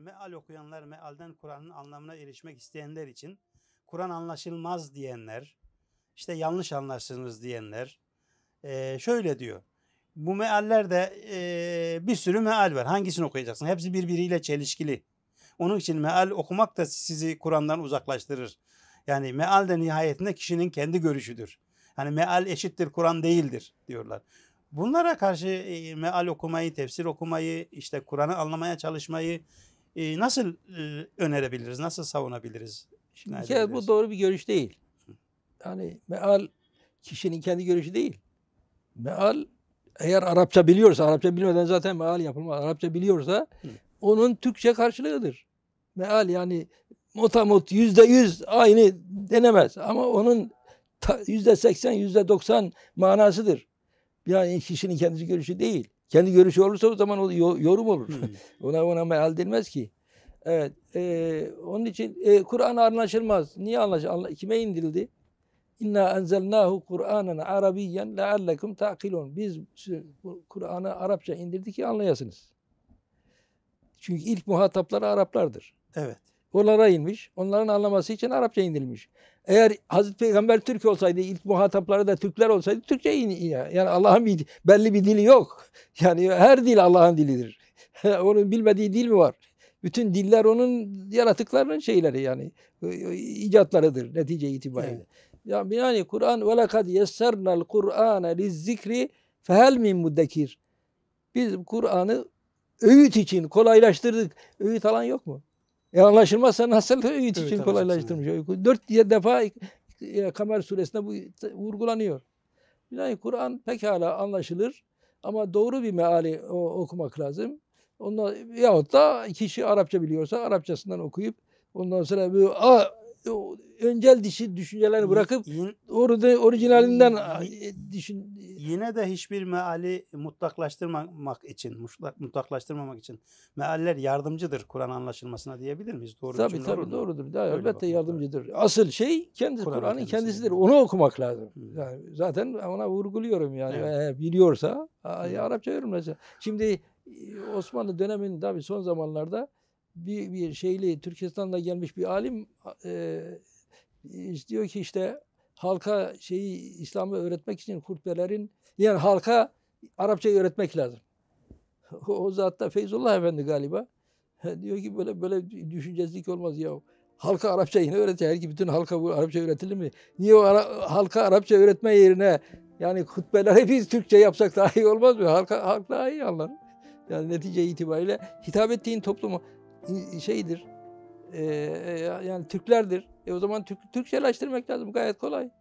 Meal okuyanlar, mealden Kur'an'ın anlamına erişmek isteyenler için Kur'an anlaşılmaz diyenler, işte yanlış anlarsınız diyenler e, şöyle diyor. Bu meallerde e, bir sürü meal var. Hangisini okuyacaksın? Hepsi birbiriyle çelişkili. Onun için meal okumak da sizi Kur'an'dan uzaklaştırır. Yani meal de nihayetinde kişinin kendi görüşüdür. Hani meal eşittir Kur'an değildir diyorlar. Bunlara karşı e, meal okumayı, tefsir okumayı, işte Kur'an'ı anlamaya çalışmayı, e, nasıl e, önerebiliriz, nasıl savunabiliriz? Ya bu doğru bir görüş değil. Yani meal kişinin kendi görüşü değil. Meal eğer Arapça biliyorsa, Arapça bilmeden zaten meal yapılmaz. Arapça biliyorsa Hı. onun Türkçe karşılığıdır. Meal yani motamot yüzde yüz aynı denemez. Ama onun yüzde seksen, yüzde doksan manasıdır. Yani kişinin kendisi görüşü değil. Kendi görüşü olursa o zaman o yorum olur. Hmm. ona ona meal denmez ki. Evet. E, onun için e, Kur'an anlaşılmaz. Niye anlaşılmaz? Kime indirildi? İnna enzelnahu Kur'anen Arabiyen leallekum ta'kilun. Biz Kur'an'ı Arapça indirdik ki anlayasınız. Çünkü ilk muhatapları Araplardır. Evet. Oralara inmiş. Onların anlaması için Arapça indirilmiş. Eğer Hazreti Peygamber Türk olsaydı, ilk muhatapları da Türkler olsaydı Türkçe iniyor. Yani Allah'ın bir, belli bir dili yok. Yani her dil Allah'ın dilidir. onun bilmediği dil mi var? Bütün diller onun yaratıklarının şeyleri yani e, e, icatlarıdır netice itibariyle. Evet. Yani, yani Kur'an ve lekad yessernal Kur'an lizzikri fehel min muddekir. Biz Kur'an'ı öğüt için kolaylaştırdık. Öğüt alan yok mu? E anlaşılmazsa nasıl için evet, kolaylaştırmış uyku? Dört defa e, Kamer suresinde bu vurgulanıyor. Yani Kur'an pekala anlaşılır ama doğru bir meali okumak lazım. Ondan, yahut da kişi Arapça biliyorsa Arapçasından okuyup ondan sonra bu öncel dişi düşüncelerini bırakıp orada orijinalinden e, düşün. Yine de hiçbir meali mutlaklaştırmamak için, mutlaklaştırmamak için mealler yardımcıdır Kur'an anlaşılmasına diyebilir miyiz? Doğru tabii tabii doğrudur. Daha elbette yardımcıdır. Tabii. Asıl şey kendisi Kur'an'ın Kur kendisidir. Onu okumak lazım. Hmm. Yani zaten ona vurguluyorum yani. Evet. Eğer biliyorsa hmm. Arapça yorumlasa. Şimdi e, Osmanlı döneminde, tabii son zamanlarda bir, bir şeyli Türkistan'da gelmiş bir alim e, diyor ki işte halka şeyi İslam'ı öğretmek için hutbelerin yani halka Arapçayı öğretmek lazım. O, o zat da Feyzullah Efendi galiba. diyor ki böyle böyle düşüncesizlik olmaz ya. Halka Arapça yine öğretiyor. Her ki bütün halka bu Arapça öğretilir mi? Niye o ara, halka Arapça öğretme yerine yani hutbeler hepimiz Türkçe yapsak daha iyi olmaz mı? Halka, halk daha iyi anlar. Yani netice itibariyle hitap ettiğin toplumu şeydir. Ee, e, yani Türklerdir. E o zaman Türk, Türkçeleştirmek lazım. Gayet kolay.